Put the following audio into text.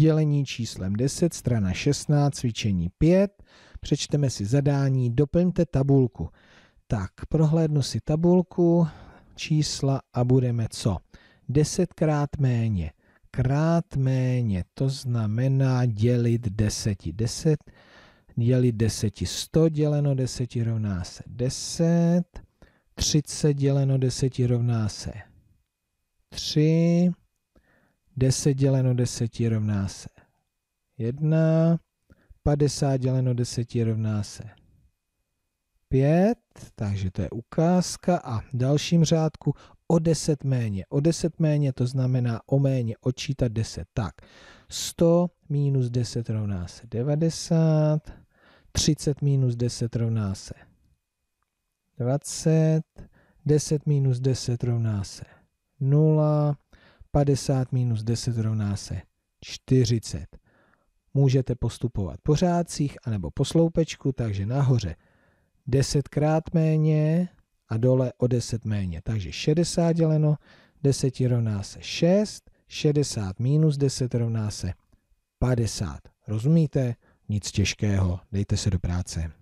dělení číslem 10, strana 16, cvičení 5. Přečteme si zadání, doplňte tabulku. Tak, prohlédnu si tabulku, čísla a budeme co? 10 krát méně. Krát méně, to znamená dělit 10. 10 dělit 10, 100 děleno 10 rovná se 10. 30 děleno 10 rovná se 3. 10 děleno 10 rovná se 1, 50 děleno 10 rovná se 5, takže to je ukázka a v dalším řádku o 10 méně. O 10 méně to znamená o méně odčítat 10. Tak, 100 minus 10 rovná se 90, 30 minus 10 rovná se 20, 10 minus 10 rovná se 0, 50 minus 10 rovná se 40. Můžete postupovat po řádcích anebo po sloupečku, takže nahoře 10 krát méně a dole o 10 méně. Takže 60 děleno 10 rovná se 6, 60 minus 10 rovná se 50. Rozumíte? Nic těžkého, dejte se do práce.